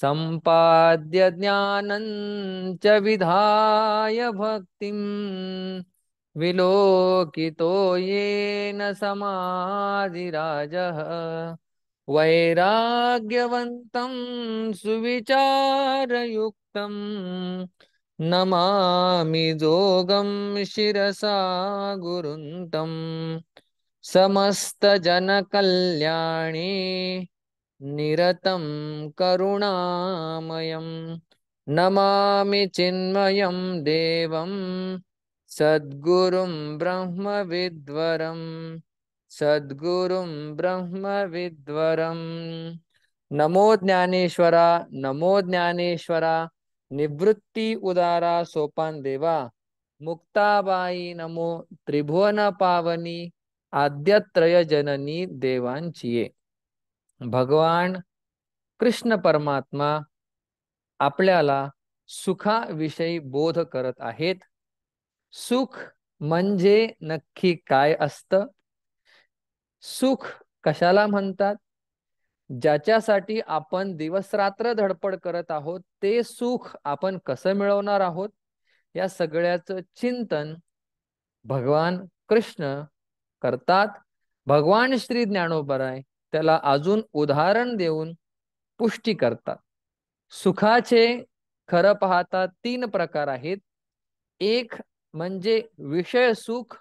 संपाद्य ज्ञानंच विधाय भक्तिं। विलोकितो येन समाधिराजः वैराग्यवन्तं सुविचारयुक्तं नमामि जोगं शिरसा समस्त समस्तजनकल्याणी निरतं करुणामयं नमामि चिन्मयं देवं सद्गुरुं ब्रह्मविद्वरं सद्गुरुं ब्रह्मविद्वरं नमो ज्ञानेश्वरा नमो ज्ञानेश्वरा निवृत्ती उदारा सोपान देवा मुक्ताबाई नमो त्रिभुवन पावनी आद्यत्रय जननी देवांचिये भगवान कृष्ण परमात्मा आपल्याला सुखाविषयी बोध करत आहेत सुख म्हणजे नक्की काय असत सुख कशाला म्हणतात ज्याच्यासाठी आपण दिवसरात्र धडपड करत आहोत ते सुख आपण कसं मिळवणार आहोत या सगळ्याचं चिंतन भगवान कृष्ण करतात भगवान श्री ज्ञानोबराय त्याला अजून उदाहरण देऊन पुष्टी करतात सुखाचे खरं पाहता तीन प्रकार आहेत एक म्हणजे विषय सुख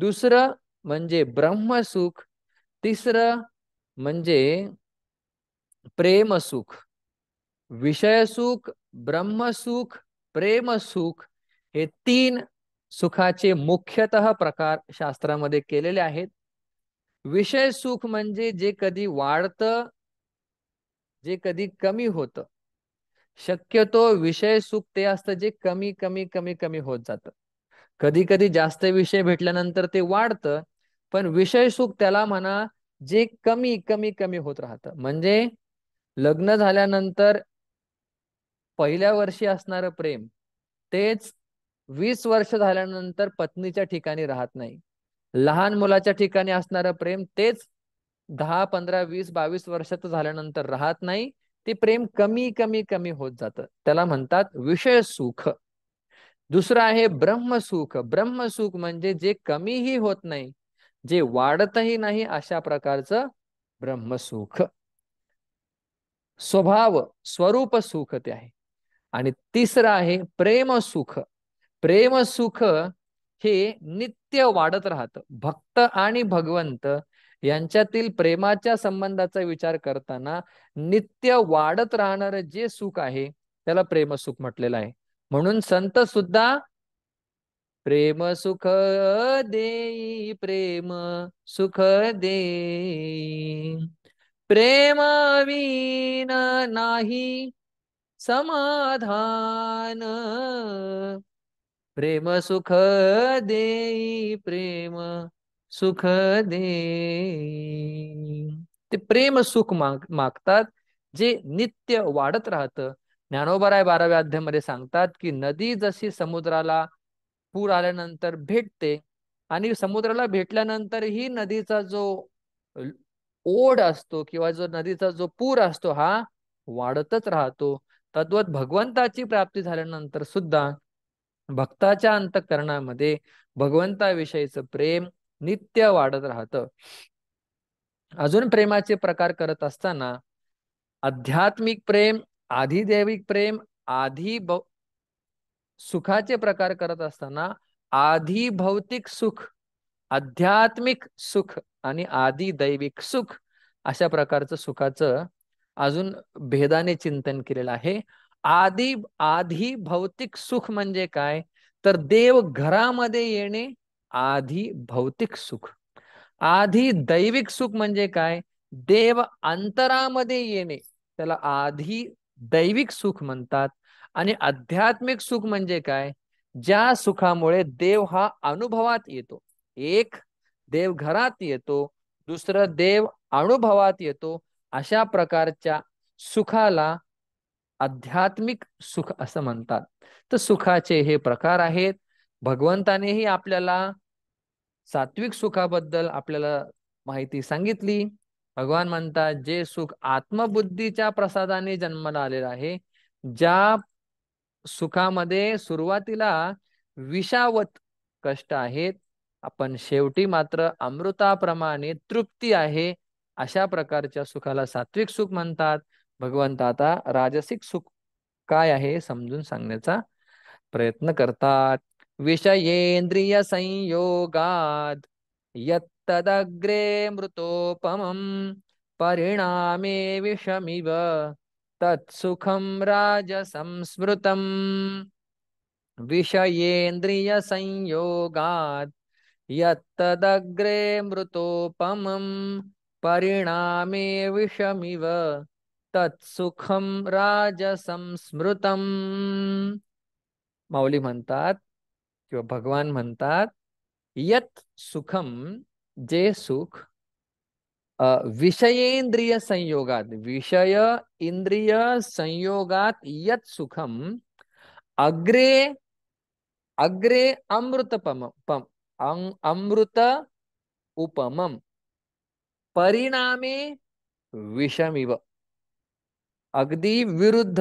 दुसरं म्हणजे ब्रह्मसुख तिसरं म्हणजे प्रेमसुख सुख, ब्रह्मसुख प्रेमसुख हे तीन सुखाचे मुख्यतः प्रकार शास्त्रामध्ये केलेले आहेत विषय सुख म्हणजे जे कधी वाढत जे कधी कमी होत शक्यतो विषय सुख ते असतं जे कमी कमी कमी कमी होत जात कधी कधी जास्त विषय भेटल्यानंतर ते वाढत पण विषय सुख त्याला म्हणा जे कमी कमी कमी होत राहतं म्हणजे लग्न झाल्यानंतर पहिल्या वर्षी असणार प्रेम तेच वीस वर्ष झाल्यानंतर पत्नीच्या ठिकाणी राहत नाही लहान मुलाच्या ठिकाणी असणारं प्रेम तेच दहा पंधरा वीस बावीस वर्षाचं झाल्यानंतर राहत नाही ते प्रेम कमी कमी कमी होत जातं त्याला म्हणतात विषय सुख दुसरं आहे ब्रह्मसुख ब्रह्मसुख म्हणजे जे कमीही होत नाही जे वाढतही नाही अशा प्रकारचं ब्रह्मसुख स्वभाव स्वरूप सुख ते आहे आणि तिसरं आहे प्रेमसुख प्रेमसुख हे नित्य वाढत राहत भक्त आणि भगवंत यांच्यातील प्रेमाच्या संबंधाचा विचार करताना नित्य वाढत राहणार जे सुख आहे त्याला प्रेमसुख म्हटलेलं आहे म्हणून संत सुद्धा प्रेम सुख देई प्रेम सुख देई प्रेम विन नाही समाधान प्रेम सुख देई प्रेम सुख दे ते प्रेम सुख माग मागतात जे नित्य वाढत राहतं ज्ञानोबराय बाराव्या अध्यामध्ये सांगतात की नदी जशी समुद्राला पूर आल्यानंतर भेटते आणि समुद्राला भेटल्यानंतर ही नदीचा जो ओढ असतो किंवा जो नदीचा जो पूर असतो हा वाढतच राहतो तद्वत भगवंताची प्राप्ती झाल्यानंतर सुद्धा भक्ताच्या अंतकरणामध्ये भगवंताविषयीच प्रेम नित्य वाढत राहतं अजून प्रेमाचे प्रकार करत असताना आध्यात्मिक प्रेम देविक प्रेम आधी सुखाचे प्रकार करत असताना आधी भौतिक सुख आध्यात्मिक सुख आणि आधी दैविक सुख अशा प्रकारचं सुखाचं अजून भेदाने चिंतन केलेलं आहे आधी आधी भौतिक सुख म्हणजे काय तर देव घरामध्ये येणे आधी भौतिक सुख आधी दैविक सुख म्हणजे काय देव अंतरामध्ये येणे त्याला आधी दैविक सुख म्हणतात आणि आध्यात्मिक सुख म्हणजे काय ज्या सुखामुळे देव हा अनुभवात येतो एक देव घरात येतो दुसरं देव अनुभवात येतो अशा प्रकारच्या सुखाला आध्यात्मिक सुख असं म्हणतात तर सुखाचे हे प्रकार आहेत भगवंतानेही आपल्याला सात्विक सुखाबद्दल आपल्याला माहिती सांगितली भगवान म्हणतात जे सुख आत्मबुद्धीच्या प्रसादाने जन्माला आलेलं आहे ज्या सुखामध्ये सुरुवातीला विषावत कष्ट आहेत आपण शेवटी मात्र अमृताप्रमाणे तृप्ती आहे अशा प्रकारच्या सुखाला सात्विक सुख म्हणतात भगवंत आता राजसिक सुख काय आहे समजून सांगण्याचा प्रयत्न करतात विषयेंद्रिय संयोगात यत्तदग्रे मृतोपमं परिणामे विषमिव तत्सुखं विषयेंद्रिय विषयेन्द्रियसंयोगात् यत्तदग्रे मृतोपमं परिणामे विषमिव तत्सुखम राजसं स्मृतम माऊली म्हणतात किंवा भगवान म्हणतात यत सुखम जे सुख विषयेंद्रिय संयोगात विषय इंद्रिय संयोगात यत सुखम अग्रे अग्रे अमृतपम अमृत उपमम परिणामे विषमिव अगदी विरुद्ध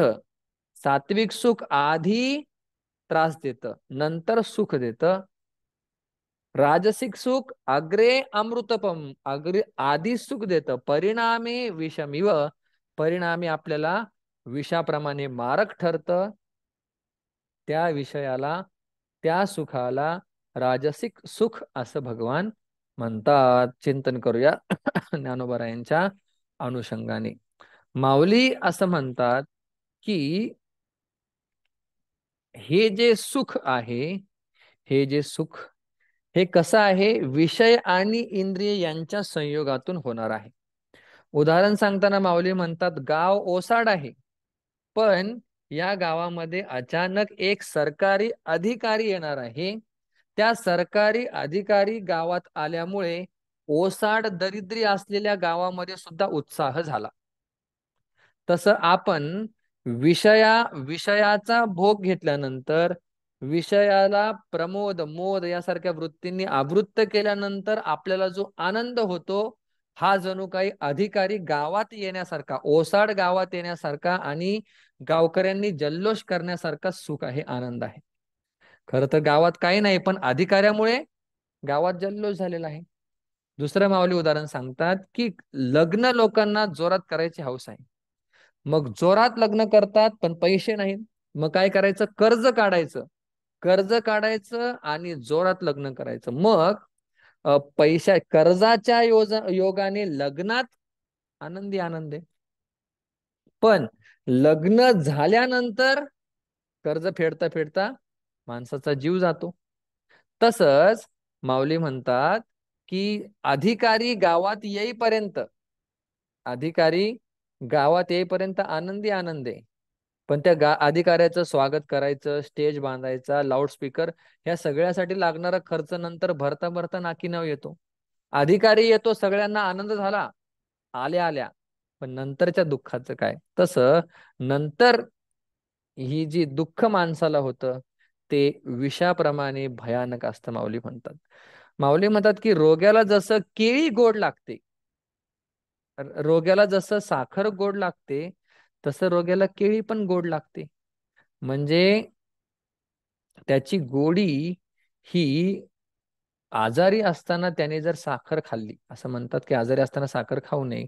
सात्विक सुख आधी त्रास देत नंतर सुख देत राजसिक सुख अग्रे अमृतपम अग्रे आधी सुख देत परिणामी विषमिव परिणामी आपल्याला विषाप्रमाणे मारक ठरत त्या विषयाला त्या सुखाला राजसिक सुख असं भगवान म्हणतात चिंतन करूया ज्ञानोबरायांच्या अनुषंगाने माऊली असं म्हणतात की हे जे सुख आहे हे जे सुख हे कसं आहे विषय आणि इंद्रिय यांच्या संयोगातून होणार आहे उदाहरण सांगताना माऊली म्हणतात गाव ओसाड आहे पण या गावामध्ये अचानक एक सरकारी अधिकारी येणार आहे त्या सरकारी अधिकारी गावात आल्यामुळे ओसाड दरिद्री असलेल्या गावामध्ये सुद्धा उत्साह झाला तसं आपण विषया विषयाचा भोग घेतल्यानंतर विषयाला प्रमोद मोद यासारख्या वृत्तींनी आवृत्त केल्यानंतर आपल्याला जो आनंद होतो हा जणू काही अधिकारी गावात येण्यासारखा ओसाड गावात येण्यासारखा आणि गावकऱ्यांनी जल्लोष करण्यासारखा सुख आहे आनंद आहे खरं तर गावात काही नाही पण अधिकाऱ्यामुळे गावात जल्लोष झालेला आहे दुसरं माऊली उदाहरण सांगतात की लग्न लोकांना जोरात करायची हौस आहे मग जोरात लग्न करतात पण पैसे नाहीत मग काय करायचं कर्ज काढायचं कर्ज काढायचं आणि जोरात लग्न करायचं मग पैशा कर्जाच्या योगाने लग्नात आनंदी आनंद पण लग्न झाल्यानंतर कर्ज फेडता फेडता माणसाचा जीव जातो तसच माऊली म्हणतात की अधिकारी गावात येईपर्यंत अधिकारी गावात येईपर्यंत आनंदी आनंद आहे पण त्या गा अधिकाऱ्याचं स्वागत करायचं स्टेज बांधायचा लाऊडस्पीकर ह्या सगळ्यासाठी लागणारा खर्च नंतर भरता भरता नाकी नाव येतो अधिकारी येतो सगळ्यांना आनंद झाला आल्या आल्या पण नंतरच्या दुःखाचं काय तस नंतर ही जी दुःख माणसाला होतं ते विषाप्रमाणे भयानक असतं माऊली म्हणतात माऊली म्हणतात की रोग्याला जसं केळी गोड लागते रोग्याला जसं साखर गोड लागते तसं रोग्याला केळी पण गोड लागते म्हणजे त्याची गोडी ही आजारी असताना त्याने जर साखर खाल्ली असं म्हणतात की आजारी असताना साखर खाऊ नये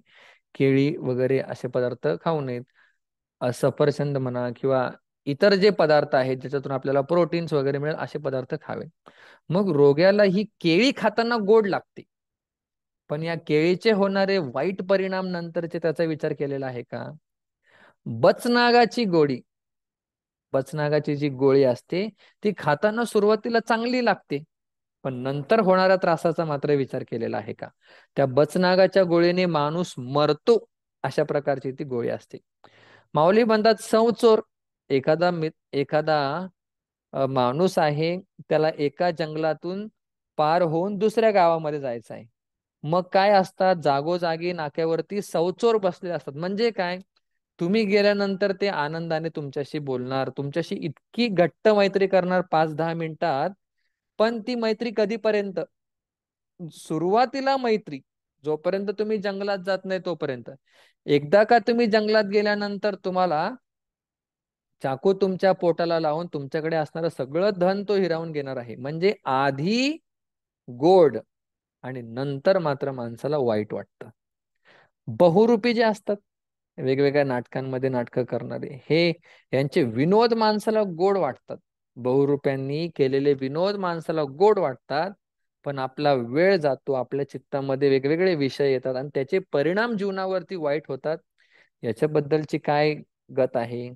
केळी वगैरे असे पदार्थ खाऊ नयेत सफरचंद म्हणा किंवा इतर जे पदार्थ आहेत ज्याच्यातून आपल्याला प्रोटीन्स वगैरे मिळेल असे पदार्थ खावे मग रोग्याला ही केळी खाताना गोड लागते पण या केळीचे होणारे वाईट परिणाम नंतरचे त्याचा विचार केलेला आहे का बचनागाची गोळी बचनागाची जी गोळी असते ती खाताना सुरुवातीला चांगली लागते पण नंतर होणाऱ्या त्रासाचा मात्र विचार केलेला आहे का त्या बचनागाच्या गोळीने माणूस मरतो अशा प्रकारची ती गोळी असते माऊली म्हणतात संचोर एखादा एखादा माणूस आहे त्याला एका जंगलातून पार होऊन दुसऱ्या गावामध्ये जायचं आहे मग काय असतात जागोजागी नाक्यावरती सौचोर बसले असतात म्हणजे काय तुम्ही गेल्यानंतर ते आनंदाने तुमच्याशी बोलणार तुमच्याशी इतकी घट्ट मैत्री करणार पाच दहा मिनिटात पण ती मैत्री कधीपर्यंत सुरुवातीला मैत्री जोपर्यंत तुम्ही जंगलात जात नाही तोपर्यंत एकदा का तुम्ही जंगलात गेल्यानंतर तुम्हाला चाकू तुमच्या पोटाला लावून तुमच्याकडे असणारं सगळं धन तो हिरावून घेणार आहे म्हणजे आधी गोड आणि नंतर मात्र माणसाला वाईट वाटतं बहुरूपी जे असतात वेगवेगळ्या नाटकांमध्ये नाटकं करणारे हे यांचे विनोद माणसाला गोड वाटतात बहुरूप्यांनी केलेले विनोद माणसाला गोड वाटतात पण आपला वेळ जातो आपल्या चित्तामध्ये वेगवेगळे विषय येतात आणि त्याचे परिणाम जीवनावरती वाईट होतात याच्याबद्दलची काय गत आहे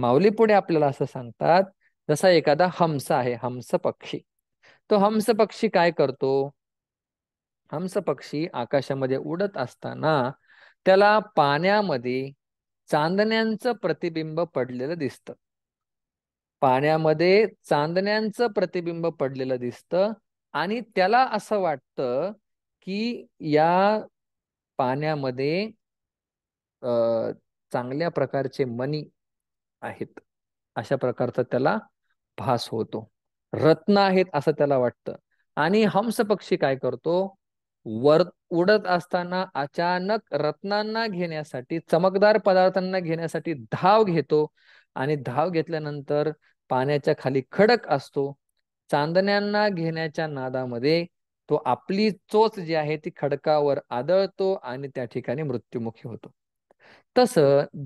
माऊली पुढे आपल्याला असं सांगतात जसा एखादा हंस आहे हंस पक्षी तो हंस पक्षी काय करतो हंस पक्षी आकाशामध्ये उडत असताना त्याला पाण्यामध्ये चांदण्यांचं प्रतिबिंब पडलेलं दिसतं पाण्यामध्ये चांदण्यांचं प्रतिबिंब पडलेलं दिसतं आणि त्याला असं वाटतं की या पाण्यामध्ये चांगल्या प्रकारचे मनी आहेत अशा प्रकारचा त्याला भास होतो रत्न आहेत असं त्याला वाटतं आणि हंस पक्षी काय करतो वर उडत असताना अचानक रत्नांना घेण्यासाठी चमकदार पदार्थांना घेण्यासाठी धाव घेतो आणि धाव घेतल्यानंतर पाण्याच्या खाली खडक असतो चांदण्यांना घेण्याच्या नादामध्ये तो आपली चोच जी आहे ती खडकावर आदळतो आणि त्या ठिकाणी मृत्युमुखी होतो तस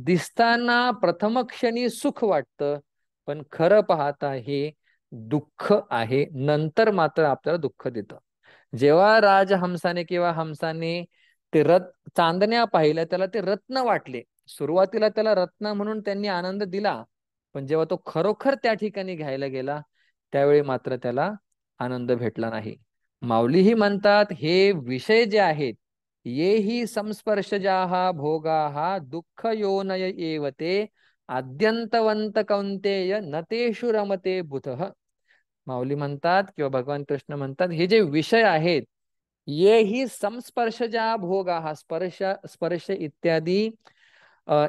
दिसताना प्रथम क्षणी सुख वाटतं पण खरं पाहता हे दुःख आहे नंतर मात्र आपल्याला दुःख देतं जेव्हा राज हमसाने किंवा हमसाने ते रत् चांदण्या पाहिल्या त्याला ते रत्न वाटले सुरुवातीला त्याला रत्न म्हणून त्यांनी आनंद दिला पण जेव्हा तो खरोखर त्या ठिकाणी घ्यायला गेला त्यावेळी मात्र त्याला आनंद भेटला नाही माऊलीही म्हणतात हे विषय जे आहेत ये ही संस्पर्श हा भोगा हा दुःख योनय एवते आद्यंतवंत कौंतेय न तेषु रमते बुध माऊली म्हणतात किंवा भगवान कृष्ण म्हणतात हे जे विषय आहेत ये ही संस्पर्श ज्या भोग हा स्पर्श स्पर्श इत्यादी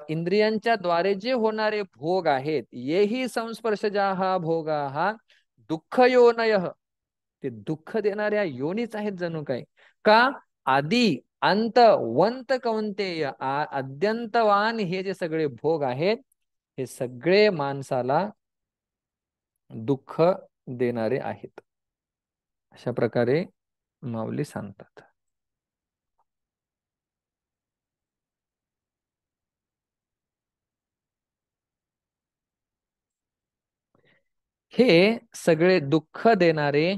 इंद्रियांच्या द्वारे जे होणारे भोग आहेत ये ही संस्पर्श हा भोग हा दुःख योनय ते दुःख देणाऱ्या योनीच आहेत जणू काय का आदी अंत वंत कौंतेय अद्यंतवान हे जे सगळे भोग आहेत हे सगळे माणसाला दुःख देणारे आहेत अशा प्रकारे माऊली सांगतात हे सगळे दुःख देणारे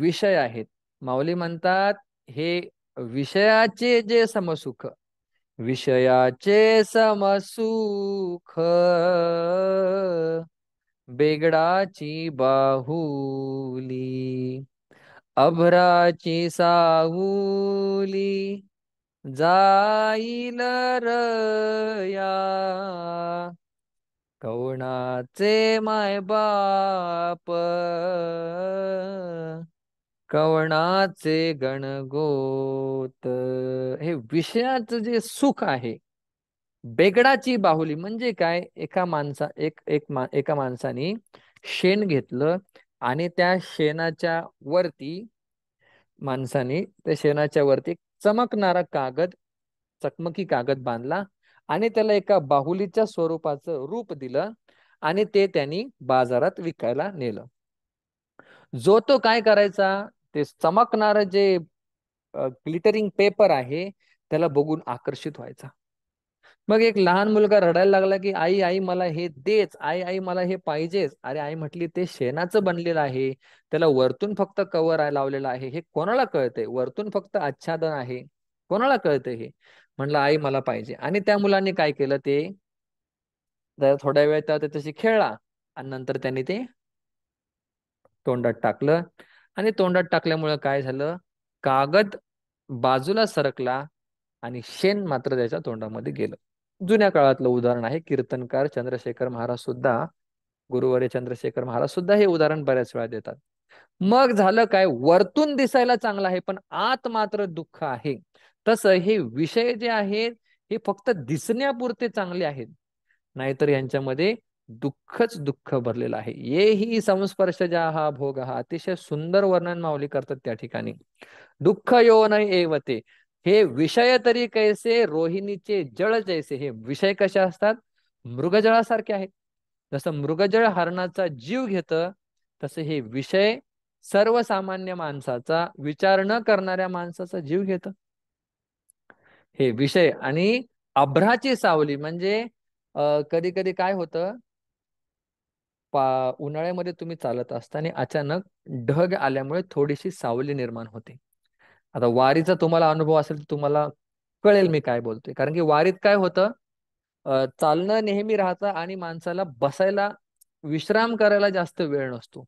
विषय आहेत माऊली म्हणतात हे विषयाचे जे समसुख विषयाचे समसुख बेगडाची बाहुली अभराची साहूली, जाईल रया कवणाचे माय बाप कवणाचे गणगोत हे विषयाचं जे सुख आहे बेगडाची बाहुली म्हणजे काय एका माणसा एक एक मा, एका माणसाने शेण घेतलं आणि त्या शेणाच्या वरती माणसाने त्या शेणाच्या वरती चमकणारा कागद चकमकी कागद बांधला आणि त्याला एका बाहुलीच्या स्वरूपाचं रूप दिलं आणि ते त्यांनी बाजारात विकायला नेलं जो तो काय करायचा ते चमकणार जे ग्लिटरिंग पेपर आहे त्याला बघून आकर्षित व्हायचा मग एक लहान मुलगा रडायला लागला की आई आई मला हे देच आई आई मला हे पाहिजेच अरे आई म्हटली ते शेणाचं बनलेलं आहे त्याला वरतून फक्त कवर लावलेलं आहे हे कोणाला कळतंय वरतून फक्त आच्छादन आहे कोणाला कळतंय हे म्हणलं आई मला पाहिजे आणि त्या मुलांनी काय केलं ते थोड्या वेळ त्या त्याच्याशी खेळला आणि नंतर त्यांनी ते तोंडात टाकलं आणि तोंडात टाकल्यामुळे काय झालं कागद बाजूला सरकला आणि शेण मात्र त्याच्या तोंडामध्ये गेलं जुन्या काळातलं उदाहरण आहे कीर्तनकार चंद्रशेखर महाराज सुद्धा गुरुवारी चंद्रशेखर महाराज सुद्धा हे उदाहरण बऱ्याच वेळा देतात मग झालं काय वरतून दिसायला चांगलं आहे पण आत मात्र दुःख आहे तस हे विषय जे आहेत हे फक्त दिसण्यापुरते चांगले आहेत नाहीतर यांच्यामध्ये दुःखच दुःख भरलेलं आहे ये ही संस्पर्श ज्या हा भोग हा अतिशय सुंदर वर्णन माऊली करतात त्या ठिकाणी दुःख यो ते हे विषय तरी कैसे रोहिणीचे जळ जैसे हे विषय कसे असतात मृगजळासारखे आहेत जसं मृगजळ हरणाचा जीव घेत तसे हे विषय सर्वसामान्य माणसाचा विचार न करणाऱ्या माणसाचा जीव घेत हे विषय आणि अभ्राची सावली म्हणजे कधी कधी काय होतं उन्हाळ्यामध्ये तुम्ही चालत असता आणि अचानक ढग आल्यामुळे थोडीशी सावली निर्माण होते आता वारीचा तुम्हाला अनुभव असेल तर तुम्हाला कळेल मी काय बोलतोय कारण की वारीत काय होतं चालणं नेहमी राहतं आणि माणसाला बसायला विश्राम करायला जास्त वेळ नसतो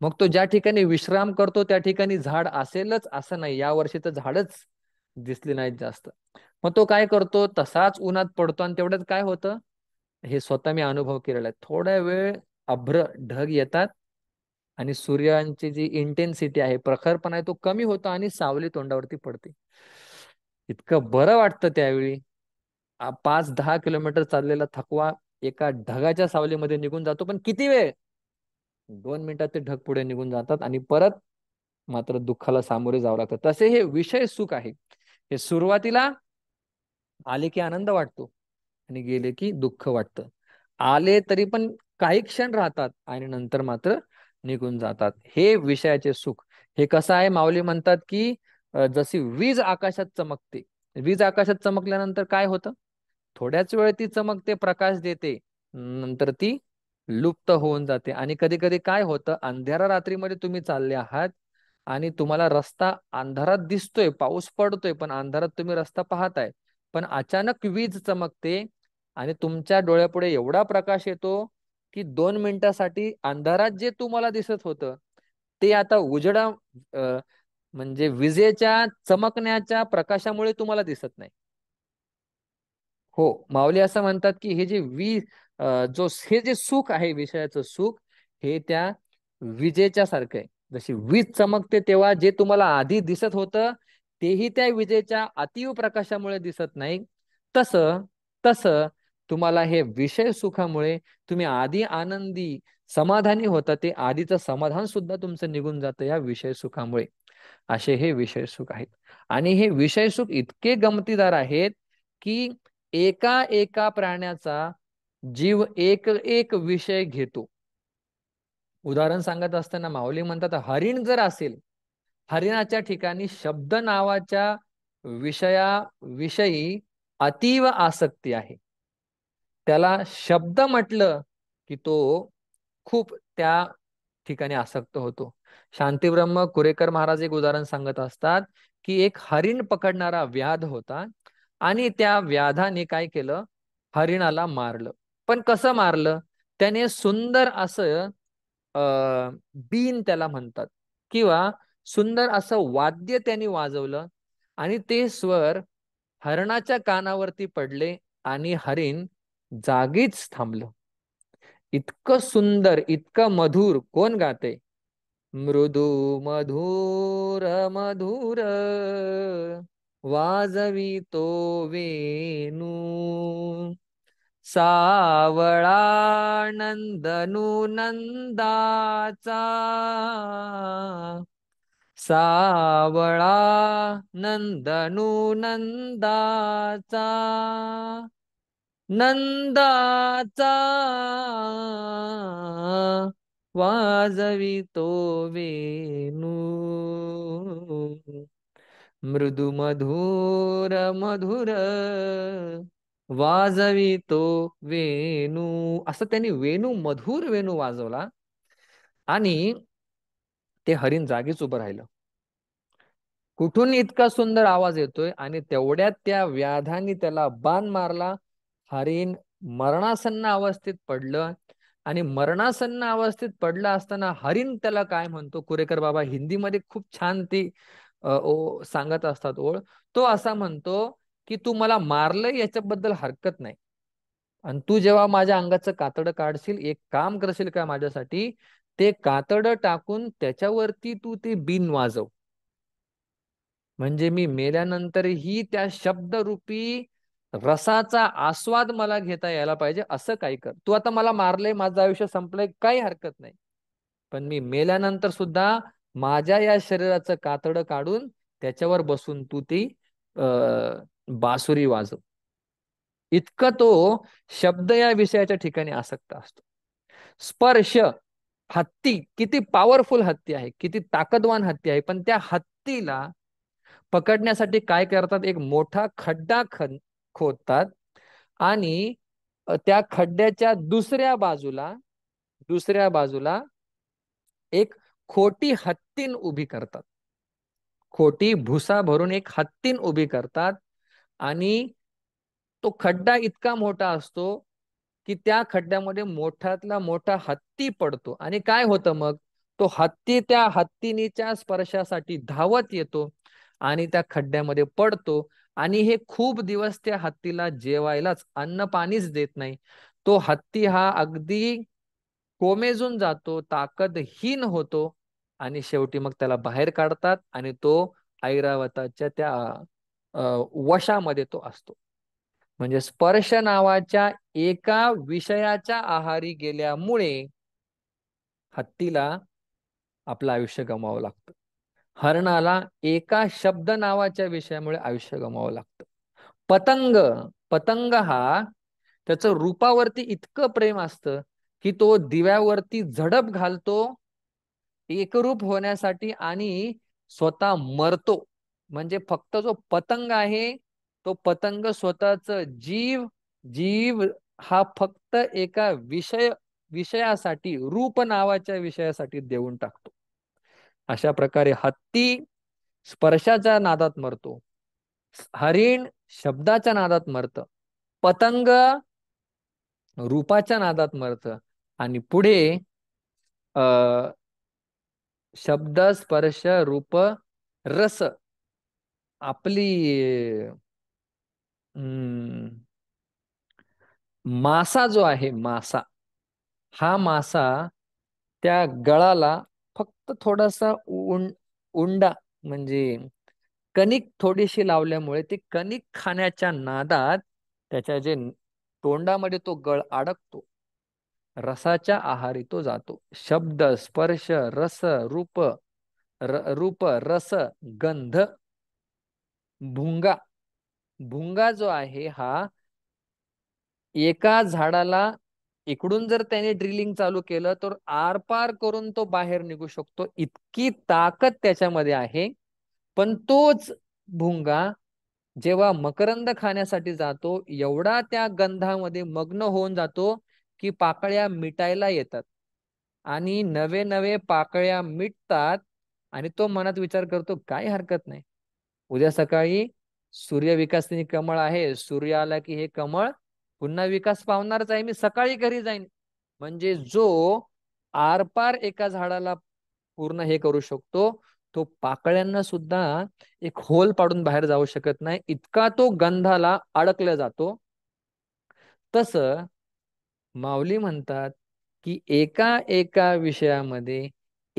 मग तो ज्या ठिकाणी विश्राम करतो त्या ठिकाणी झाड असेलच असं नाही या वर्षी तर झाडच दिसली नाहीत जास्त मग तो काय करतो तसाच उन्हात पडतो आणि तेवढ्यात काय होतं हे स्वतः मी अनुभव केलेला आहे थोड्या वेळ अभ्र ढग येतात आणि सूर्याची जी इंटेन्सिटी आहे पण आहे तो कमी होतो आणि सावली तोंडावरती पडते इतकं बरं वाटतं त्यावेळी पाच दहा किलोमीटर चाललेला थकवा एका ढगाच्या सावलीमध्ये निघून जातो पण किती वेळ दोन मिनिटात ते ढग पुढे निघून जातात आणि परत मात्र दुःखाला सामोरे जावं लागतं तसे हे विषय सुख आहे हे सुरुवातीला आले की आनंद वाटतो आणि गेले की दुःख वाटतं आले तरी पण काही क्षण राहतात आणि नंतर मात्र निघून जातात हे विषयाचे सुख हे कसं आहे माऊली म्हणतात की जशी वीज आकाशात चमकते वीज आकाशात चमकल्यानंतर काय होतं थोड्याच वेळ ती चमकते प्रकाश देते नंतर ती लुप्त होऊन जाते आणि कधी कधी काय होतं अंधारा रात्रीमध्ये तुम्ही चालले आहात आणि तुम्हाला रस्ता अंधारात दिसतोय पाऊस पडतोय पण अंधारात तुम्ही रस्ता पाहताय पण अचानक वीज चमकते आणि तुमच्या डोळ्यापुढे एवढा प्रकाश येतो की दोन मिनिटासाठी अंधारात जे तुम्हाला दिसत होतं ते आता उजडा म्हणजे विजेच्या चमकण्याच्या प्रकाशामुळे तुम्हाला दिसत नाही हो माऊली असं म्हणतात की हे जे वी जो हे जे सुख आहे विषयाचं सुख हे त्या विजेच्या सारखं आहे जशी वीज चमकते तेव्हा जे तुम्हाला आधी दिसत होतं तेही त्या विजेच्या अतीव प्रकाशामुळे दिसत नाही तस तस तुम्हाला हे विषय सुखामुळे तुम्ही आधी आनंदी समाधानी होता ते आधीच समाधान सुद्धा तुमचं निघून जातं या विषय सुखामुळे असे हे विषय सुख आहेत आणि हे विषय सुख इतके गमतीदार आहेत की एका एका प्राण्याचा जीव एक एक विषय घेतो उदाहरण सांगत असताना माऊली म्हणतात हरिण जर असेल हरिणाच्या ठिकाणी शब्द नावाच्या विषया विषयी अतीव आसक्ती आहे त्याला शब्द म्हटलं की तो खूप त्या ठिकाणी आसक्त होतो शांतीब्रह्म कुरेकर महाराज एक उदाहरण सांगत असतात की एक हरिण पकडणारा व्याध होता आणि त्या व्याधाने काय केलं हरिणाला मारलं पण कसं मारलं त्याने सुंदर असं बीन त्याला म्हणतात किंवा सुंदर असं वाद्य त्याने वाजवलं आणि ते स्वर हरणाच्या कानावरती पडले आणि हरिण जागीच थांबलं इतकं सुंदर इतकं मधुर कोण गाते मृदू मधुर मधुर वाजवी तो वेणू सावळा नंदनू नंदाचा सावळा नंदनू नंदाचा नंदाचा वाजवितो वेणू मृदु मधुर मधुर वाजवितो वेणू असं त्यांनी वेणू मधुर वेणू वाजवला आणि ते हरिण जागीच उभं राहिलं कुठून इतका सुंदर आवाज येतोय आणि तेवढ्यात त्या व्याधानी त्याला बाण मारला हरिण मरणासन्न अवस्थेत पडलं आणि मरणासन्न अवस्थेत पडलं असताना हरिण त्याला काय म्हणतो कुरेकर बाबा हिंदीमध्ये खूप छान ती ओ सांगत असतात ओळ तो असा म्हणतो की तू मला मारलं याच्याबद्दल हरकत नाही आणि तू जेव्हा माझ्या अंगाचं कातडं काढशील एक काम करशील का माझ्यासाठी ते कातडं टाकून त्याच्यावरती तू ते बिन वाजव म्हणजे मी मेल्यानंतरही त्या शब्दरूपी रसाचा आस्वाद मला घेता यायला पाहिजे असं काही कर तू आता मला मारले माझं आयुष्य संपलंय काही हरकत नाही पण मी मेल्यानंतर सुद्धा माझ्या या शरीराचं कातडं काढून त्याच्यावर बसून तू ती बासुरी वाजव इतकं तो शब्द या विषयाच्या ठिकाणी आसक्त असतो स्पर्श हत्ती किती पॉवरफुल हत्ती आहे किती ताकदवान हत्ती आहे पण त्या हत्तीला पकडण्यासाठी काय करतात एक मोठा खड्डा खन खोदतात आणि त्या खड्ड्याच्या दुसऱ्या बाजूला दुसऱ्या बाजूला एक खोटी हत्तीन उभी करतात खोटी भुसा भरून एक हत्तीन उभी करतात आणि तो खड्डा इतका मोठा असतो की त्या खड्ड्यामध्ये मोठ्यातला मोठा हत्ती पडतो आणि काय होतं मग तो हत्ती त्या हत्तीनीच्या स्पर्शासाठी धावत येतो आणि त्या खड्ड्यामध्ये पडतो आणि हे खूप दिवस त्या हत्तीला जेवायलाच अन्न पाणीच देत नाही तो हत्ती हा अगदी कोमेजून जातो ताकदहीन होतो आणि शेवटी मग त्याला बाहेर काढतात आणि तो ऐरावताच्या त्या वशामध्ये तो असतो म्हणजे स्पर्श नावाच्या एका विषयाच्या आहारी गेल्यामुळे हत्तीला आपलं आयुष्य गमावं लागतं हरणाला एका शब्द नावाच्या विषयामुळे आयुष्य गमावं लागतं पतंग पतंग हा त्याचं रूपावरती इतकं प्रेम असतं की तो दिव्यावरती झडप घालतो एकरूप होण्यासाठी आणि स्वतः मरतो म्हणजे फक्त जो पतंग आहे तो पतंग स्वतःच जीव जीव हा फक्त एका विषय विषयासाठी रूप नावाच्या विषयासाठी देऊन टाकतो अशा प्रकारे हत्ती स्पर्शाच्या नादात मरतो हरिण शब्दाच्या नादात मरत पतंग रूपाच्या नादात मरत आणि पुढे अ शब्द स्पर्श रूप रस आपली मासा जो आहे मासा हा मासा त्या गळाला फक्त थोडासा उं उंडा म्हणजे कणिक थोडीशी लावल्यामुळे ती कणिक खाण्याच्या नादात त्याच्या जे तोंडामध्ये तो गळ अडकतो रसाच्या आहारी तो जातो शब्द स्पर्श रस रूप र, रूप रस गंध भुंगा भुंगा जो आहे हा एका झाडाला इकडून जर त्याने ड्रिलिंग चालू केलं तर आरपार करून तो बाहेर निघू शकतो इतकी ताकद त्याच्यामध्ये आहे पण तोच भुंगा जेव्हा मकरंद खाण्यासाठी जातो एवढा त्या गंधामध्ये मग्न होऊन जातो की पाकळ्या मिटायला येतात आणि नवे नवे पाकळ्या मिटतात आणि तो मनात विचार करतो काय हरकत नाही उद्या सकाळी सूर्यविकासनी कमळ आहे सूर्य आला की हे कमळ पुन्हा विकास पावणारच आहे मी सकाळी घरी जाईन म्हणजे जो आरपार एका झाडाला पूर्ण हे करू शकतो तो पाकळ्यांना सुद्धा एक होल पाडून बाहेर जाऊ शकत नाही इतका तो गंधाला अडकला जातो तस माऊली म्हणतात की एका एका विषयामध्ये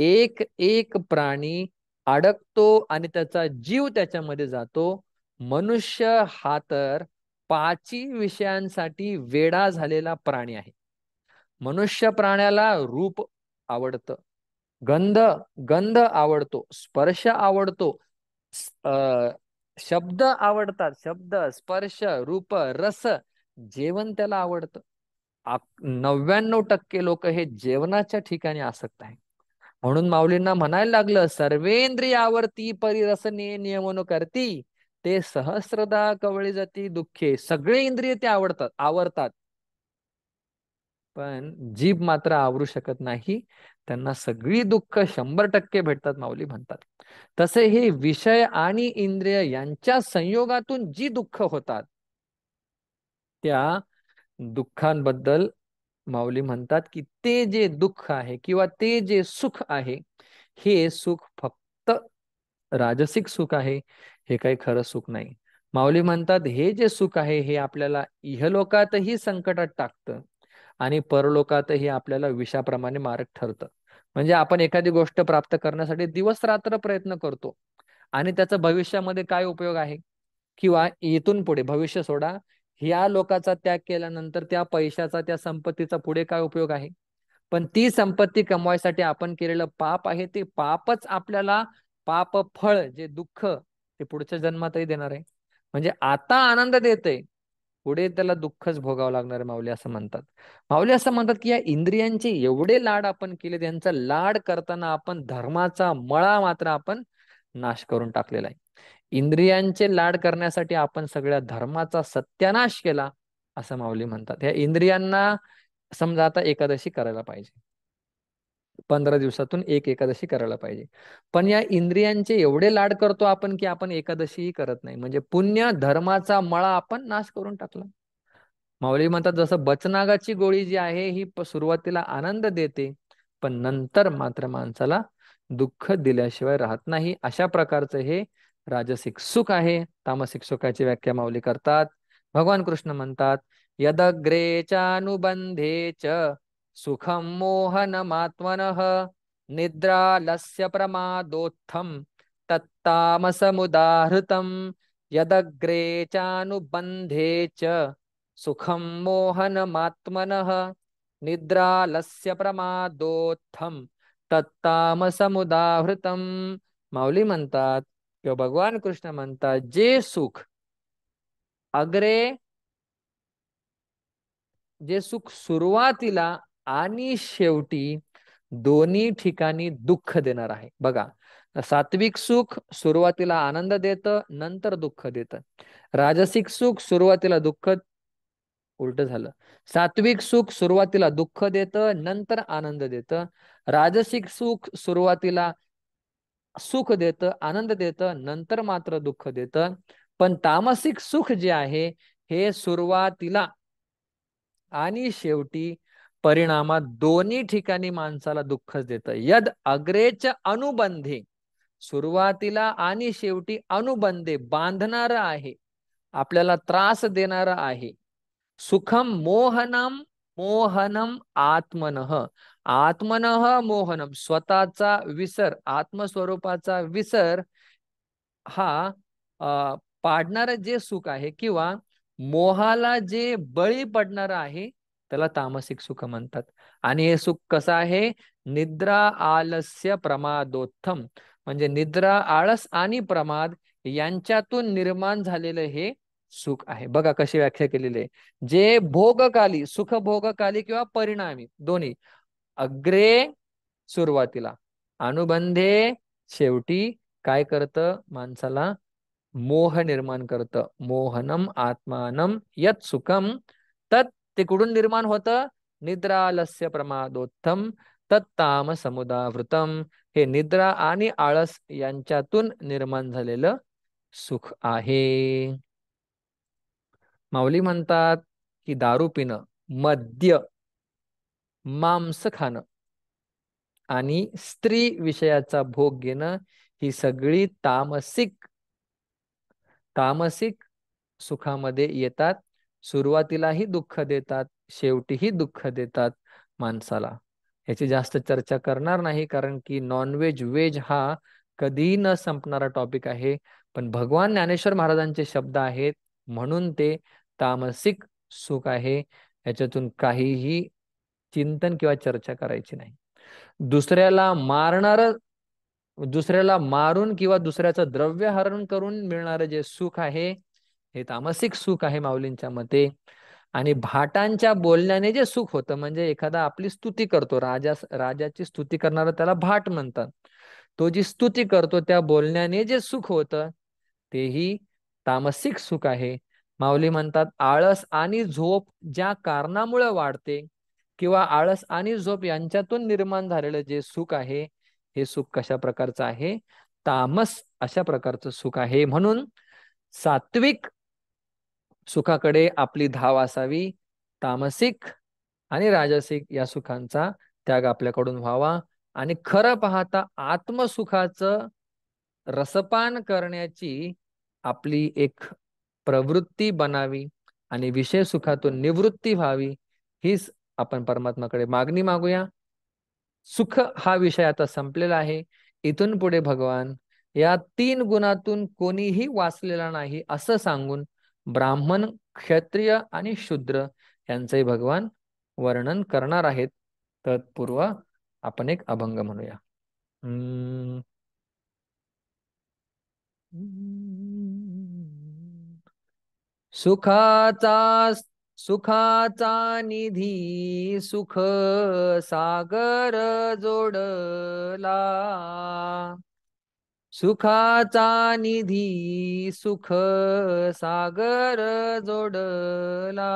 एक एक प्राणी अडकतो आणि त्याचा जीव त्याच्यामध्ये जातो मनुष्य हा तर पाची विषयांसाठी वेडा झालेला प्राणी आहे मनुष्य प्राण्याला रूप आवडतं गंध गंध आवडतो स्पर्श आवडतो शब्द आवडतात शब्द स्पर्श रूप रस जेवण त्याला आवडतं नव्याण्णव टक्के लोक हे जेवणाच्या ठिकाणी आसक्त आहे म्हणून माऊलींना म्हणायला लागलं सर्वेंद्रियावरती परिरसने नियमन करती ते सहस्रदा कवळी जाती दुःखे सगळे इंद्रिय ते आवडतात आवडतात पण जीभ मात्र आवरू शकत नाही त्यांना सगळी दुःख शंभर टक्के भेटतात माऊली म्हणतात तसे हे विषय आणि इंद्रिय यांच्या संयोगातून जी दुःख होतात त्या दुःखांबद्दल माऊली म्हणतात की ते जे दुःख आहे किंवा ते जे सुख आहे हे सुख फक्त राजसिक सुख आहे हे काही खरं सुख नाही माऊली म्हणतात हे जे सुख आहे हे आपल्याला इहलोकातही संकटात टाकतं आणि परलोकातही आपल्याला विषाप्रमाणे मारक ठरतं म्हणजे आपण एखादी गोष्ट प्राप्त करण्यासाठी दिवस रात्र प्रयत्न करतो आणि त्याचा भविष्यामध्ये काय उपयोग आहे किंवा इथून पुढे भविष्य सोडा ह्या लोकाचा त्याग केल्यानंतर त्या पैशाचा त्या संपत्तीचा पुढे काय उपयोग आहे पण ती संपत्ती कमवायसाठी आपण केलेलं पाप आहे ते पापच आपल्याला पाप फळ जे दुःख ते पुढच्या जन्मातही देणार आहे म्हणजे आता आनंद देते पुढे त्याला दुःखच भोगावं लागणार आहे माऊली असं म्हणतात माऊली असं म्हणतात की या इंद्रियांचे एवढे लाड आपण केले त्यांचा लाड करताना आपण धर्माचा मळा मात्र आपण नाश करून टाकलेला आहे इंद्रियांचे लाड करण्यासाठी आपण सगळ्या धर्माचा सत्यानाश केला असं माऊली म्हणतात या इंद्रियांना समजा आता एकादशी करायला पाहिजे पंधरा दिवसातून एक एकादशी करायला पाहिजे पण या इंद्रियांचे एवढे लाड करतो आपण की आपण एकादशीही करत नाही म्हणजे पुण्य धर्माचा मळा आपण नाश करून टाकला माऊली म्हणतात जसं बचनागाची गोळी जी आहे ही सुरुवातीला आनंद देते पण नंतर मात्र माणसाला दुःख दिल्याशिवाय राहत नाही अशा प्रकारचं हे राजसिक सुख आहे तामसिक सुखाची व्याख्या माऊली करतात भगवान कृष्ण म्हणतात यदग्रेच्या अनुबंधेच सुखं मोहनमात्मनः निद्रालस्य प्रमादोत्थं तत्तामसमुदाहृतं यदग्रे चानुबन्धे च सुखं मोहनमात्मनः निद्रालस्य प्रमादोत्थं तत्तामसमुदाहृतं मौली म्हणतात किंवा भगवान कृष्ण म्हणतात जे सुख अग्रे जे सुख सुरुवातीला आणि शेवटी दोन्ही ठिकाणी दुःख देणार आहे बघा सात्विक सुख सुरुवातीला आनंद देत नंतर दुःख देत राजसिक सुख सुरुवातीला दुःख उलट झालं सात्विक सुख सुरुवातीला दुःख देत नंतर आनंद देत राजसिक सुख सुरुवातीला सुख देत आनंद देतं नंतर मात्र दुःख देत पण तामसिक सुख जे आहे हे सुरुवातीला आणि शेवटी परिणामात दोन्ही ठिकाणी माणसाला दुःखच देतं यद अग्रेच अनुबंधे सुरुवातीला आणि शेवटी अनुबंधे बांधणार आहे आपल्याला त्रास देणार आहे सुखम मोहनम मोहनम आत्मन आत्मन मोहनम स्वतःचा विसर आत्मस्वरूपाचा विसर हा पाडणार जे सुख आहे किंवा मोहाला जे बळी पडणार आहे त्याला तामसिक सुख म्हणतात आणि हे सुख कसं आहे निद्रा आलस्य प्रमादोत्थम म्हणजे निद्रा आळस आणि प्रमाद यांच्यातून निर्माण झालेलं हे सुख आहे बघा कशी व्याख्या केलेली आहे जे भोगकाली सुख भोगकाली किंवा परिणामी दोन्ही अग्रे सुरुवातीला अनुबंधे शेवटी काय करतं माणसाला मोह निर्माण करतं मोहनम आत्मानम यत सुखम तत् ते कुठून निर्माण होतं निद्रालस्य प्रमादोत्तम तत्ताम समुदावृतम हे निद्रा आणि आळस यांच्यातून निर्माण झालेलं सुख आहे माऊली म्हणतात की दारू पिणं मद्य मांस खाणं आणि स्त्री विषयाचा भोग घेणं ही सगळी तामसिक तामसिक सुखामध्ये येतात सुरुवातीलाही दुःख देतात शेवटीही दुःख देतात माणसाला याची जास्त चर्चा करणार नाही कारण की नॉनव्हेज व्हेज हा कधीही न संपणारा टॉपिक आहे पण भगवान ज्ञानेश्वर महाराजांचे शब्द आहेत म्हणून ते तामसिक सुख आहे याच्यातून काहीही चिंतन किंवा चर्चा करायची नाही दुसऱ्याला मारणार दुसऱ्याला मारून किंवा दुसऱ्याचं द्रव्य हरण करून मिळणारं जे सुख आहे हे तामसिक सुख आहे माऊलींच्या मते आणि भाटांच्या बोलण्याने जे सुख होतं म्हणजे एखादा आपली स्तुती करतो राजा राजाची स्तुती करणारा त्याला भाट म्हणतात तो जी स्तुती करतो त्या बोलण्याने जे सुख होतं तेही तामसिक सुख आहे माऊली म्हणतात आळस आणि झोप ज्या कारणामुळे वाढते किंवा आळस आणि झोप यांच्यातून निर्माण झालेलं जे सुख आहे हे सुख कशा प्रकारचं आहे तामस अशा प्रकारचं सुख आहे म्हणून सात्विक सुखाकडे आपली धाव असावी तामसिक आणि राजसिक या सुखांचा त्याग आपल्याकडून व्हावा आणि खरं पाहता आत्मसुखाचं रसपान करण्याची आपली एक प्रवृत्ती बनावी आणि विषय सुखातून निवृत्ती व्हावी हीच आपण परमात्माकडे मागणी मागूया सुख हा विषय आता संपलेला आहे इथून पुढे भगवान या तीन गुणातून कोणीही वाचलेला नाही असं सांगून ब्राह्मण क्षत्रिय आणि शूद्र यांचंही भगवान वर्णन करणार आहेत तत्पूर्व आपण एक अभंग म्हणूया सुखाचा सुखाचा निधी सुख सागर जोडला सुखाचा निधी सुख सागर जोडला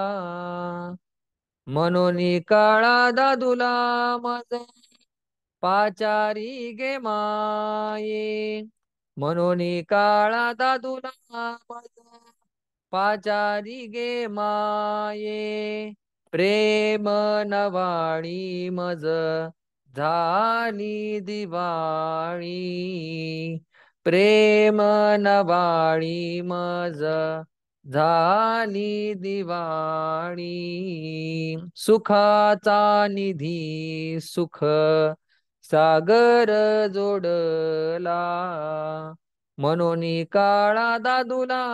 म्हणून काळा दादूला मज, पाचारी गे माये म्हणून काळा दादूला मज, पाचारी गे माये प्रेम नवाणी मज झाली दिवाळी प्रेम नवाळी मज झाली दिवाणी सुखाचा निधी सुख सागर जोडला म्हणून काळा दादूला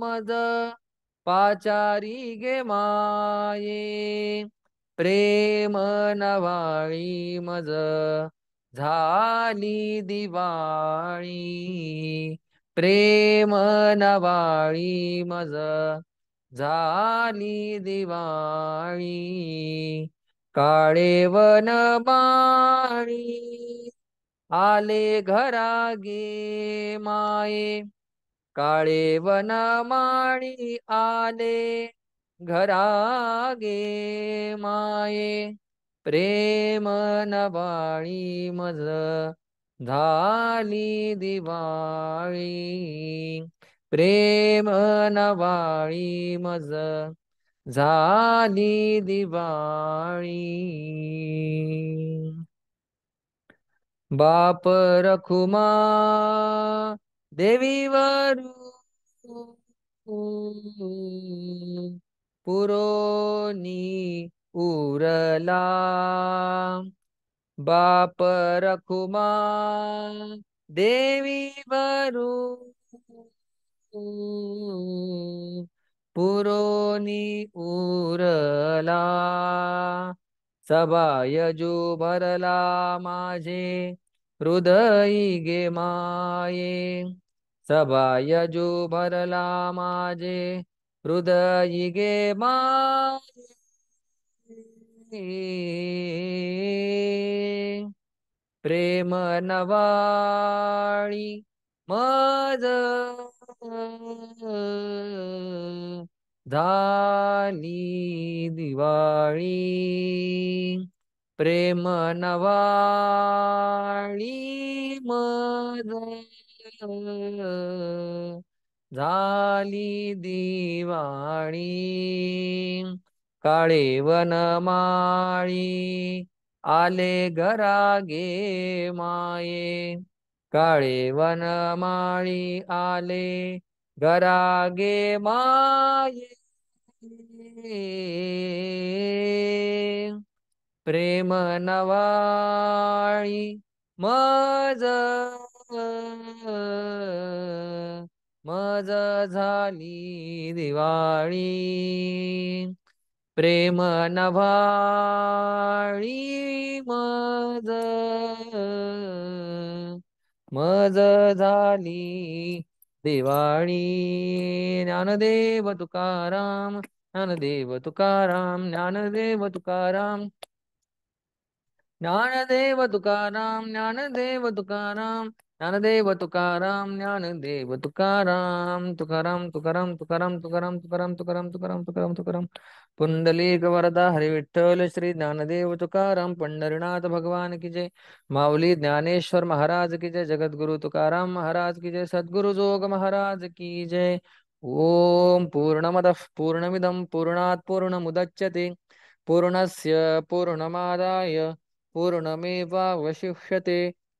मज पाचारी गे माये प्रेम नवाळी मज झाली दिवाळी प्रेम नवाळी मज झाली दिवाळी काळे वन बाळी आले घरा गे माये काळे वन माळी आले घरागे माये प्रेम नवाळी मज झाली दिवाळी प्रेम नवाळी मज झाली दिवाळी बाप रखुमा देवी वरू पुरोनी उरला बाप रखुमा देवी पुरो पुरोनी उरला जु भरला माझे हृदयी गे माये जु भरला माझे हृदय मा प्रेम नवाळी मद दाली दिवाळी प्रेम नवाळी मद झाली दिवाळी काळे माळी आले गे माये काळे वनमाळी आले गे माये प्रेम नवाळी मज मज झाली दिवाळी प्रेम नभाळी मज मज झाली दिवाळी ज्ञानदेव तुकाराम ज्ञानदेव तुकाराम ज्ञानदेव तुकाराम ज्ञानदेव तुकाराम ज्ञानदेव तुकाराम ज्ञानदेव तुकाराम ज्ञानदेव तुकाराम तुकाराम तुकाराम तुकाराम तुकाराम तुकाराम तुकाराम तुकाराम तुकाराम तुकाराम पुंडलीक वरदा हरिविठ्ठल श्री ज्ञानदेव तुकाराम पंडरीनाथ भगवान की जय माऊली ज्ञानेश्वर महाराज की जय जगत गुरु तुकाराम महाराज की जय सदगुरु जोग महाराज की जय ओम पूर्णमद पूर्णमिदम पूर्णात् पूर्णमुदच्यते पूर्णस्य पूर्णमादाय पूर्णमेवावशिष्यते